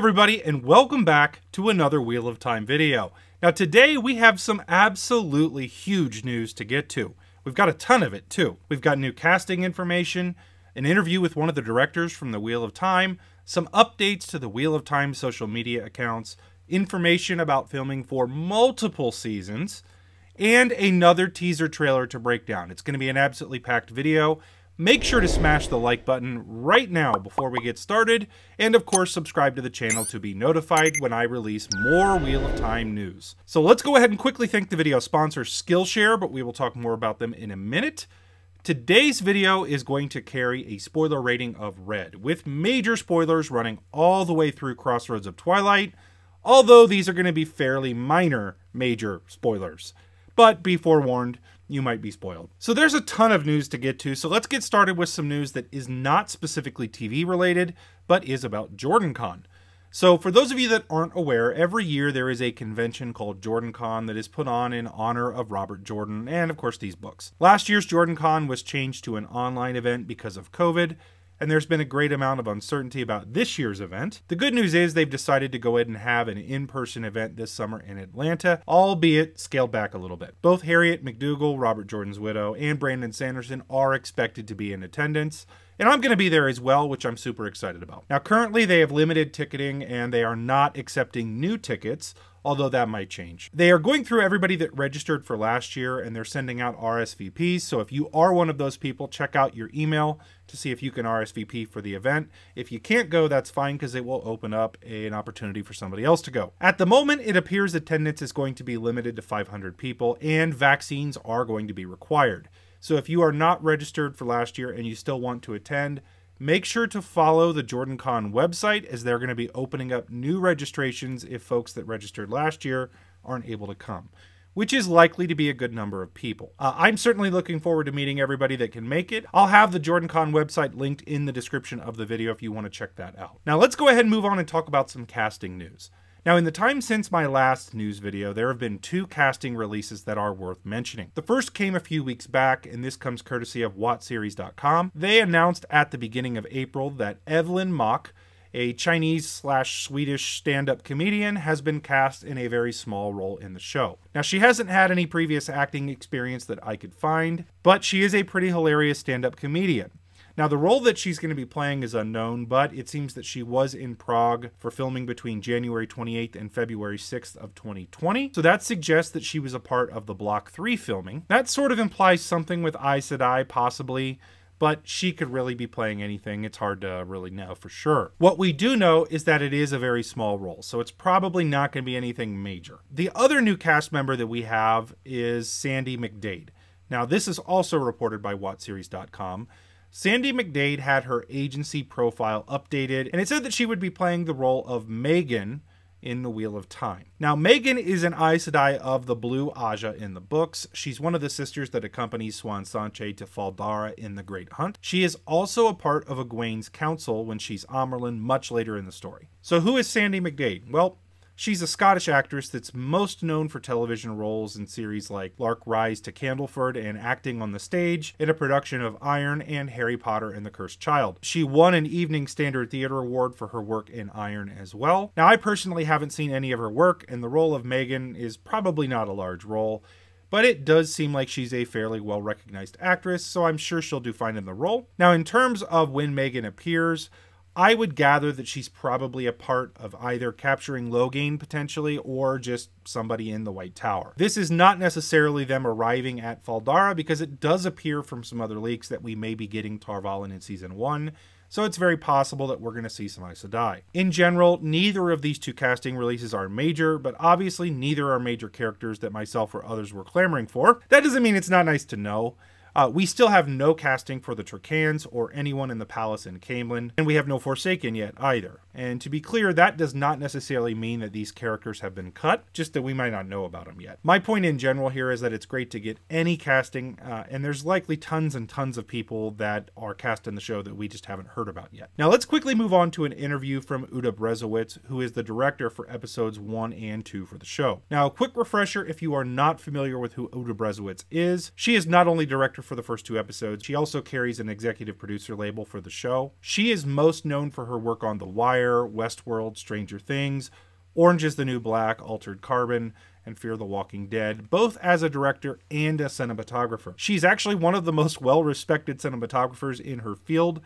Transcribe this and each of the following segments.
everybody, and welcome back to another Wheel of Time video. Now today we have some absolutely huge news to get to. We've got a ton of it too. We've got new casting information, an interview with one of the directors from the Wheel of Time, some updates to the Wheel of Time social media accounts, information about filming for multiple seasons, and another teaser trailer to break down. It's going to be an absolutely packed video make sure to smash the like button right now before we get started, and of course subscribe to the channel to be notified when I release more Wheel of Time news. So let's go ahead and quickly thank the video sponsor Skillshare, but we will talk more about them in a minute. Today's video is going to carry a spoiler rating of red, with major spoilers running all the way through Crossroads of Twilight, although these are going to be fairly minor major spoilers. But be forewarned, you might be spoiled. So there's a ton of news to get to, so let's get started with some news that is not specifically TV related, but is about JordanCon. So, for those of you that aren't aware, every year there is a convention called JordanCon that is put on in honor of Robert Jordan and, of course, these books. Last year's JordanCon was changed to an online event because of COVID, and there's been a great amount of uncertainty about this year's event. The good news is they've decided to go ahead and have an in-person event this summer in Atlanta, albeit scaled back a little bit. Both Harriet McDougal, Robert Jordan's widow, and Brandon Sanderson are expected to be in attendance and I'm going to be there as well, which I'm super excited about. Now, currently they have limited ticketing and they are not accepting new tickets, although that might change. They are going through everybody that registered for last year and they're sending out RSVPs. So if you are one of those people, check out your email to see if you can RSVP for the event. If you can't go, that's fine because it will open up an opportunity for somebody else to go. At the moment, it appears attendance is going to be limited to 500 people and vaccines are going to be required. So if you are not registered for last year and you still want to attend, Make sure to follow the JordanCon website as they're going to be opening up new registrations if folks that registered last year aren't able to come, which is likely to be a good number of people. Uh, I'm certainly looking forward to meeting everybody that can make it. I'll have the JordanCon website linked in the description of the video if you want to check that out. Now let's go ahead and move on and talk about some casting news. Now, in the time since my last news video, there have been two casting releases that are worth mentioning. The first came a few weeks back, and this comes courtesy of WattSeries.com. They announced at the beginning of April that Evelyn Mock, a Chinese slash Swedish stand up comedian, has been cast in a very small role in the show. Now, she hasn't had any previous acting experience that I could find, but she is a pretty hilarious stand up comedian. Now, the role that she's going to be playing is unknown, but it seems that she was in Prague for filming between January 28th and February 6th of 2020. So that suggests that she was a part of the Block 3 filming. That sort of implies something with Aes Sedai, possibly but she could really be playing anything. It's hard to really know for sure. What we do know is that it is a very small role, so it's probably not going to be anything major. The other new cast member that we have is Sandy McDade. Now, this is also reported by WattSeries.com. Sandy McDade had her agency profile updated, and it said that she would be playing the role of Megan in The Wheel of Time. Now, Megan is an Aes Sedai of the Blue Aja in the books. She's one of the sisters that accompanies Swan Sanche to Faldara in The Great Hunt. She is also a part of Egwene's council when she's Amerlin much later in the story. So who is Sandy McDade? Well, She's a Scottish actress that's most known for television roles in series like Lark Rise to Candleford and acting on the stage in a production of Iron and Harry Potter and the Cursed Child. She won an Evening Standard Theatre Award for her work in Iron as well. Now, I personally haven't seen any of her work, and the role of Megan is probably not a large role but it does seem like she's a fairly well recognized actress, so I'm sure she'll do fine in the role. Now, in terms of when Megan appears, I would gather that she's probably a part of either capturing Loghain potentially or just somebody in the White Tower. This is not necessarily them arriving at Faldara because it does appear from some other leaks that we may be getting Tarvalin in season one so it's very possible that we're going to see some Aes Sedai. In general, neither of these two casting releases are major, but obviously neither are major characters that myself or others were clamoring for. That doesn't mean it's not nice to know. Uh, we still have no casting for the Turkans or anyone in the palace in Camelin, and we have no Forsaken yet either. And to be clear, that does not necessarily mean that these characters have been cut, just that we might not know about them yet. My point in general here is that it's great to get any casting, uh, and there's likely tons and tons of people that are cast in the show that we just haven't heard about yet. Now let's quickly move on to an interview from Uda Brezowitz, who is the director for episodes 1 and 2 for the show. Now, a quick refresher if you are not familiar with who Uda Brezowitz is, she is not only director director for the first two episodes. She also carries an executive producer label for the show. She is most known for her work on The Wire, Westworld, Stranger Things, Orange is the New Black, Altered Carbon, and Fear the Walking Dead, both as a director and a cinematographer. She's actually one of the most well respected cinematographers in her field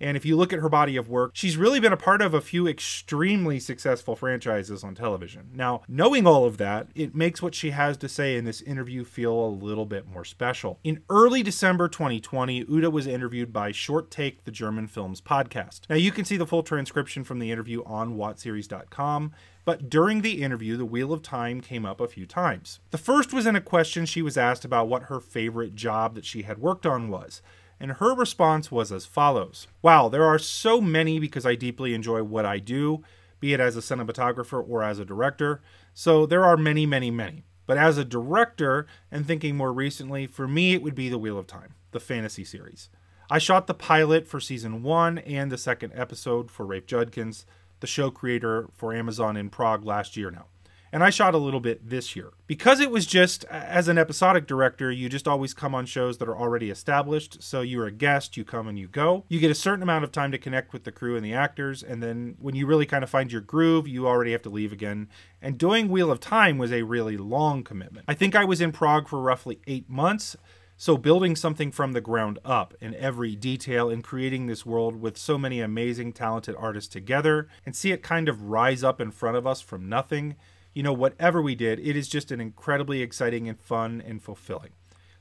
and if you look at her body of work, she's really been a part of a few extremely successful franchises on television. Now, knowing all of that, it makes what she has to say in this interview feel a little bit more special. In early December 2020, Uda was interviewed by Short Take, the German Films podcast. Now, you can see the full transcription from the interview on WattSeries.com but during the interview, the Wheel of Time came up a few times. The first was in a question she was asked about what her favorite job that she had worked on was and her response was as follows Wow, there are so many because I deeply enjoy what I do, be it as a cinematographer or as a director. So there are many, many, many. But as a director, and thinking more recently, for me, it would be The Wheel of Time, the fantasy series. I shot the pilot for season one and the second episode for Rafe Judkins, the show creator for Amazon in Prague last year now and I shot a little bit this year. Because it was just, as an episodic director, you just always come on shows that are already established, so you're a guest, you come and you go. You get a certain amount of time to connect with the crew and the actors, and then when you really kind of find your groove, you already have to leave again. And doing Wheel of Time was a really long commitment. I think I was in Prague for roughly eight months, so building something from the ground up in every detail and creating this world with so many amazing talented artists together and see it kind of rise up in front of us from nothing you know, whatever we did, it is just an incredibly exciting and fun and fulfilling.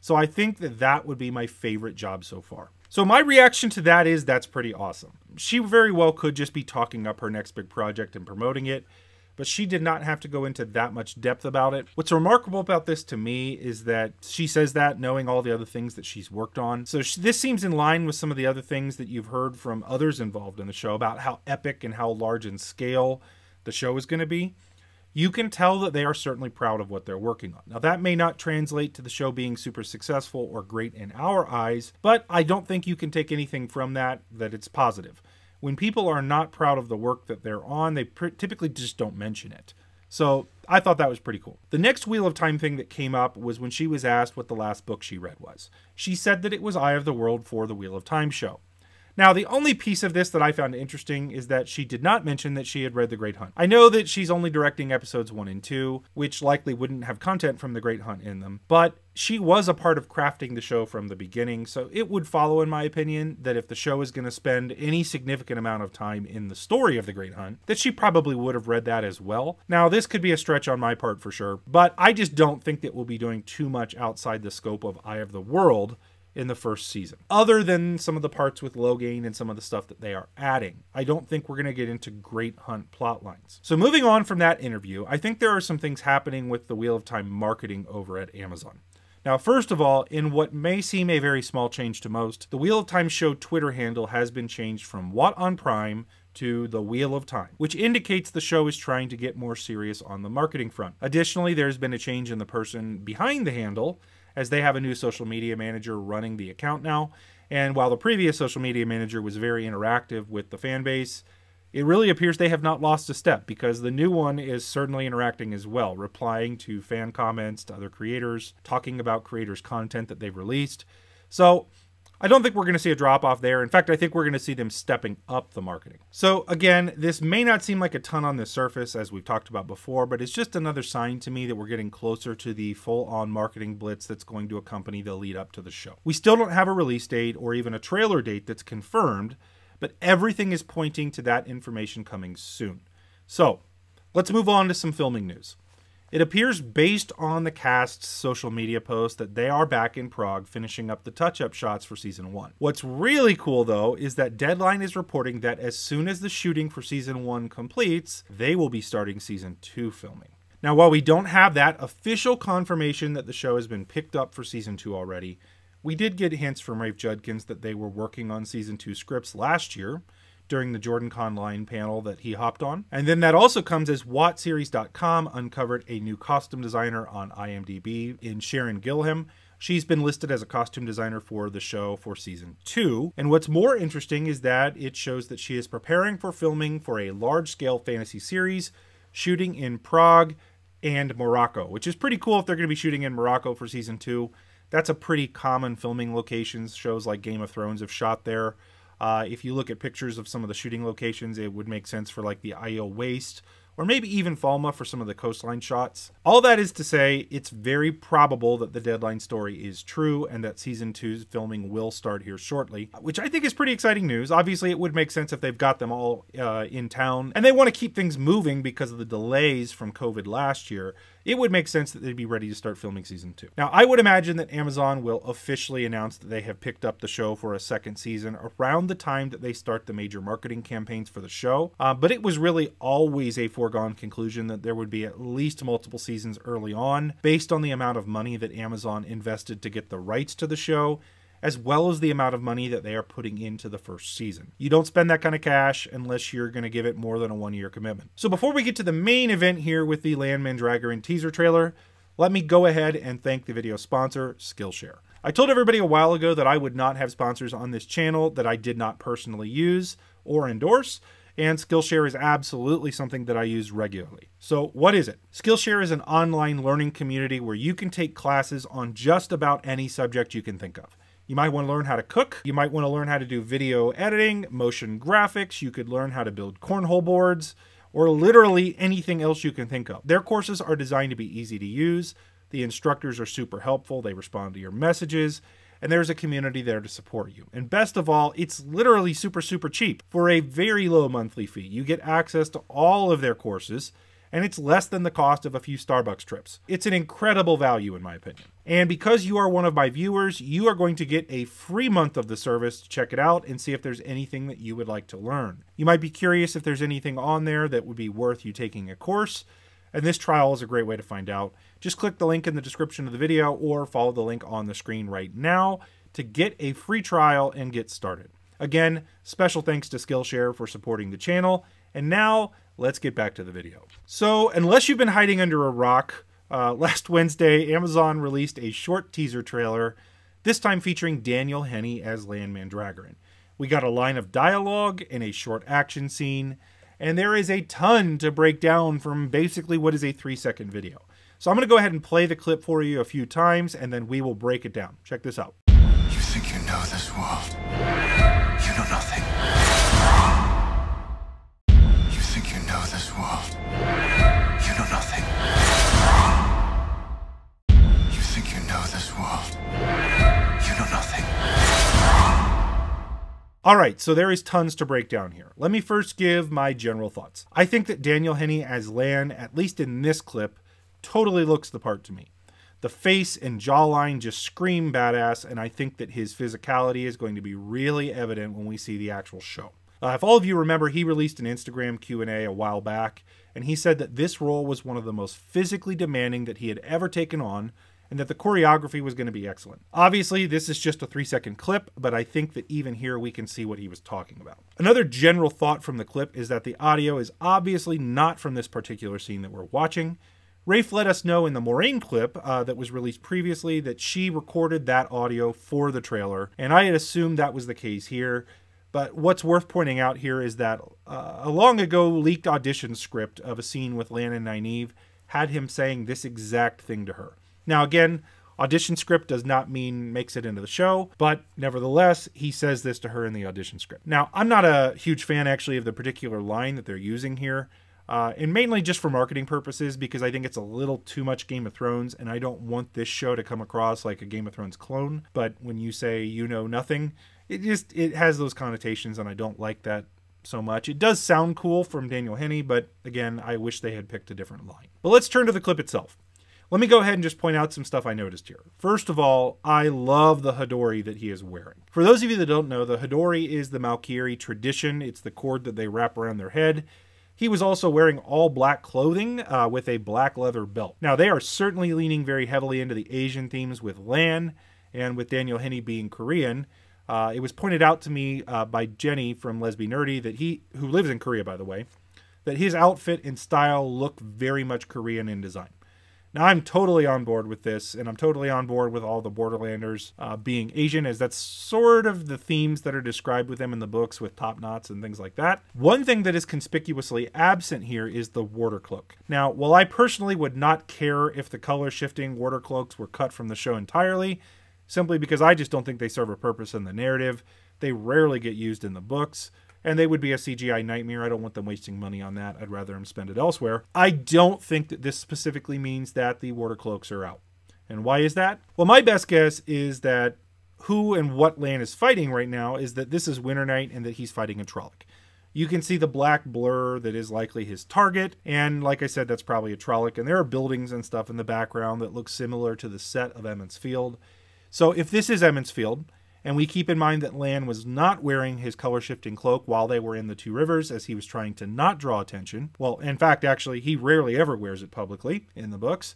So I think that that would be my favorite job so far. So my reaction to that is that's pretty awesome. She very well could just be talking up her next big project and promoting it, but she did not have to go into that much depth about it. What's remarkable about this to me is that she says that knowing all the other things that she's worked on. So she, this seems in line with some of the other things that you've heard from others involved in the show about how epic and how large in scale the show is going to be you can tell that they are certainly proud of what they're working on. Now, that may not translate to the show being super successful or great in our eyes, but I don't think you can take anything from that that it's positive. When people are not proud of the work that they're on, they typically just don't mention it. So I thought that was pretty cool. The next Wheel of Time thing that came up was when she was asked what the last book she read was. She said that it was Eye of the World for the Wheel of Time show. Now, the only piece of this that I found interesting is that she did not mention that she had read The Great Hunt. I know that she's only directing episodes one and two, which likely wouldn't have content from The Great Hunt in them, but she was a part of crafting the show from the beginning, so it would follow, in my opinion, that if the show is going to spend any significant amount of time in the story of The Great Hunt, that she probably would have read that as well. Now, this could be a stretch on my part for sure, but I just don't think that we'll be doing too much outside the scope of Eye of the World in the first season, other than some of the parts with Logain and some of the stuff that they are adding. I don't think we're going to get into great Hunt plot lines. So, moving on from that interview, I think there are some things happening with the Wheel of Time marketing over at Amazon. Now, first of all, in what may seem a very small change to most, the Wheel of Time show Twitter handle has been changed from What on Prime to The Wheel of Time, which indicates the show is trying to get more serious on the marketing front. Additionally, there's been a change in the person behind the handle as they have a new social media manager running the account now. And while the previous social media manager was very interactive with the fan base, it really appears they have not lost a step because the new one is certainly interacting as well, replying to fan comments, to other creators, talking about creators' content that they've released. So I don't think we're going to see a drop off there. In fact, I think we're going to see them stepping up the marketing. So again, this may not seem like a ton on the surface as we've talked about before, but it's just another sign to me that we're getting closer to the full on marketing blitz that's going to accompany the lead up to the show. We still don't have a release date or even a trailer date that's confirmed, but everything is pointing to that information coming soon. So let's move on to some filming news. It appears based on the cast's social media post that they are back in Prague finishing up the touch up shots for season one. What's really cool though is that Deadline is reporting that as soon as the shooting for season one completes, they will be starting season two filming. Now, while we don't have that official confirmation that the show has been picked up for season two already, we did get hints from Rafe Judkins that they were working on season two scripts last year, during the Jordan line panel that he hopped on. And then that also comes as WattSeries.com uncovered a new costume designer on IMDb in Sharon Gilham. She's been listed as a costume designer for the show for season two. And what's more interesting is that it shows that she is preparing for filming for a large scale fantasy series, shooting in Prague and Morocco, which is pretty cool if they're going to be shooting in Morocco for season two. That's a pretty common filming locations. Shows like Game of Thrones have shot there. Uh, if you look at pictures of some of the shooting locations, it would make sense for like the Io Waste or maybe even Falma for some of the coastline shots. All that is to say, it's very probable that the deadline story is true and that season two's filming will start here shortly, which I think is pretty exciting news. Obviously, it would make sense if they've got them all uh, in town and they want to keep things moving because of the delays from COVID last year it would make sense that they'd be ready to start filming season two. Now, I would imagine that Amazon will officially announce that they have picked up the show for a second season around the time that they start the major marketing campaigns for the show, uh, but it was really always a foregone conclusion that there would be at least multiple seasons early on based on the amount of money that Amazon invested to get the rights to the show as well as the amount of money that they are putting into the first season. You don't spend that kind of cash unless you're going to give it more than a one year commitment. So before we get to the main event here with the Landman and teaser trailer, let me go ahead and thank the video sponsor, Skillshare. I told everybody a while ago that I would not have sponsors on this channel that I did not personally use or endorse and Skillshare is absolutely something that I use regularly. So, what is it? Skillshare is an online learning community where you can take classes on just about any subject you can think of. You might want to learn how to cook. You might want to learn how to do video editing, motion graphics. You could learn how to build cornhole boards or literally anything else you can think of. Their courses are designed to be easy to use. The instructors are super helpful. They respond to your messages and there's a community there to support you. And best of all, it's literally super, super cheap. For a very low monthly fee, you get access to all of their courses, and it's less than the cost of a few Starbucks trips. It's an incredible value in my opinion. And because you are one of my viewers, you are going to get a free month of the service to check it out and see if there's anything that you would like to learn. You might be curious if there's anything on there that would be worth you taking a course, and this trial is a great way to find out. Just click the link in the description of the video or follow the link on the screen right now to get a free trial and get started. Again, special thanks to Skillshare for supporting the channel and now let's get back to the video. So unless you've been hiding under a rock, uh, last Wednesday, Amazon released a short teaser trailer, this time featuring Daniel Henney as Land Mandragoran. We got a line of dialogue and a short action scene, and there is a ton to break down from basically what is a three second video. So I'm going to go ahead and play the clip for you a few times, and then we will break it down. Check this out. You think you know this world. You know nothing. All right, so there is tons to break down here. Let me first give my general thoughts. I think that Daniel Henney as Lan, at least in this clip, totally looks the part to me. The face and jawline just scream badass, and I think that his physicality is going to be really evident when we see the actual show. Uh, if all of you remember, he released an Instagram Q&A a while back, and he said that this role was one of the most physically demanding that he had ever taken on, and that the choreography was going to be excellent. Obviously, this is just a three second clip, but I think that even here we can see what he was talking about. Another general thought from the clip is that the audio is obviously not from this particular scene that we're watching. Rafe let us know in the Moraine clip uh, that was released previously that she recorded that audio for the trailer, and I had assumed that was the case here. But what's worth pointing out here is that uh, a long ago leaked audition script of a scene with Lan and Nynaeve had him saying this exact thing to her. Now, again, audition script does not mean makes it into the show, but nevertheless, he says this to her in the audition script. Now, I'm not a huge fan actually of the particular line that they're using here. Uh, and mainly just for marketing purposes because I think it's a little too much Game of Thrones, and I don't want this show to come across like a Game of Thrones clone. But when you say you know nothing, it just it has those connotations, and I don't like that so much. It does sound cool from Daniel Henney, but again, I wish they had picked a different line. But let's turn to the clip itself. Let me go ahead and just point out some stuff I noticed here. First of all, I love the Hadori that he is wearing. For those of you that don't know, the Hadori is the Malkiri tradition. It's the cord that they wrap around their head. He was also wearing all black clothing uh, with a black leather belt. Now, they are certainly leaning very heavily into the Asian themes with Lan and with Daniel Henney being Korean. Uh, it was pointed out to me uh, by Jenny from Lesby Nerdy that he, who lives in Korea, by the way, that his outfit and style look very much Korean in design. Now, I'm totally on board with this, and I'm totally on board with all the Borderlanders uh, being Asian, as that's sort of the themes that are described with them in the books with top knots and things like that. One thing that is conspicuously absent here is the water cloak. Now, while I personally would not care if the color shifting water cloaks were cut from the show entirely, simply because I just don't think they serve a purpose in the narrative, they rarely get used in the books and they would be a CGI nightmare. I don't want them wasting money on that. I'd rather them spend it elsewhere. I don't think that this specifically means that the water cloaks are out. And why is that? Well, my best guess is that who and what Lan is fighting right now is that this is Winter Night and that he's fighting a Trolloc. You can see the black blur that is likely his target, and like I said, that's probably a Trolloc, and there are buildings and stuff in the background that look similar to the set of Emmons Field. So if this is Emmons Field, and we keep in mind that Lan was not wearing his color shifting cloak while they were in the Two Rivers, as he was trying to not draw attention. Well, in fact, actually, he rarely ever wears it publicly in the books.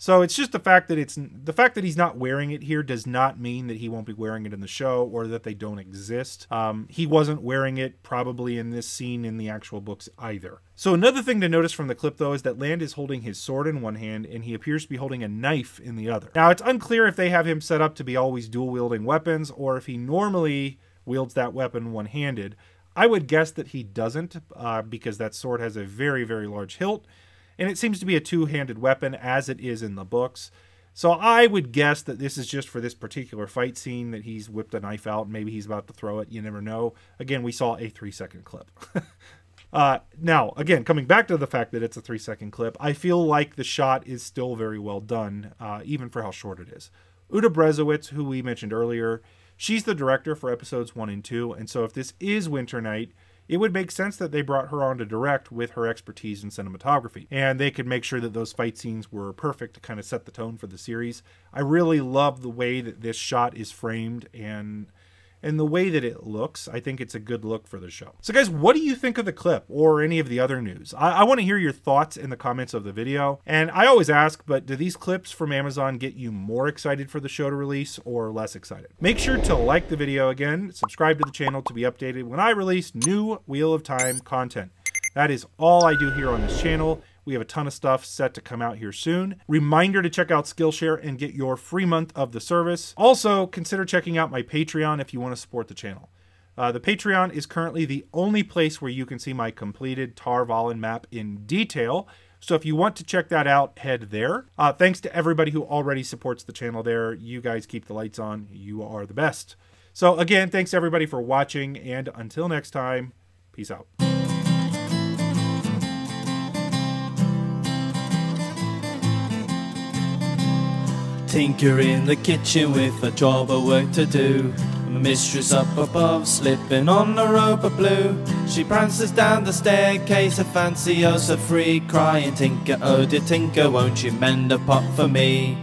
So it's just the fact that it's the fact that he's not wearing it here does not mean that he won't be wearing it in the show or that they don't exist. Um, he wasn't wearing it probably in this scene in the actual books either. So another thing to notice from the clip though is that Land is holding his sword in one hand and he appears to be holding a knife in the other. Now it's unclear if they have him set up to be always dual wielding weapons or if he normally wields that weapon one handed. I would guess that he doesn't uh, because that sword has a very very large hilt and it seems to be a two-handed weapon as it is in the books. So I would guess that this is just for this particular fight scene that he's whipped a knife out and maybe he's about to throw it. You never know. Again, we saw a three second clip. uh, now, again, coming back to the fact that it's a three second clip, I feel like the shot is still very well done, uh, even for how short it is. Uta Brezowitz, who we mentioned earlier, she's the director for episodes one and two. And so if this is Winter Night, it would make sense that they brought her on to direct with her expertise in cinematography. And they could make sure that those fight scenes were perfect to kind of set the tone for the series. I really love the way that this shot is framed and and the way that it looks, I think it's a good look for the show. So guys, what do you think of the clip or any of the other news? I, I want to hear your thoughts in the comments of the video. And I always ask, but do these clips from Amazon get you more excited for the show to release or less excited? Make sure to like the video again, subscribe to the channel to be updated when I release new Wheel of Time content. That is all I do here on this channel. We have a ton of stuff set to come out here soon. Reminder to check out Skillshare and get your free month of the service. Also, consider checking out my Patreon if you want to support the channel. Uh, the Patreon is currently the only place where you can see my completed Tarvalin map in detail. So if you want to check that out, head there. Uh, thanks to everybody who already supports the channel there. You guys keep the lights on. You are the best. So again, thanks everybody for watching. And until next time, peace out. tinker in the kitchen with a job of work to do. mistress up above, slipping on the rope of blue. She prances down the staircase, a fancy oh so free, crying, Tinker, oh dear Tinker, won't you mend a pot for me?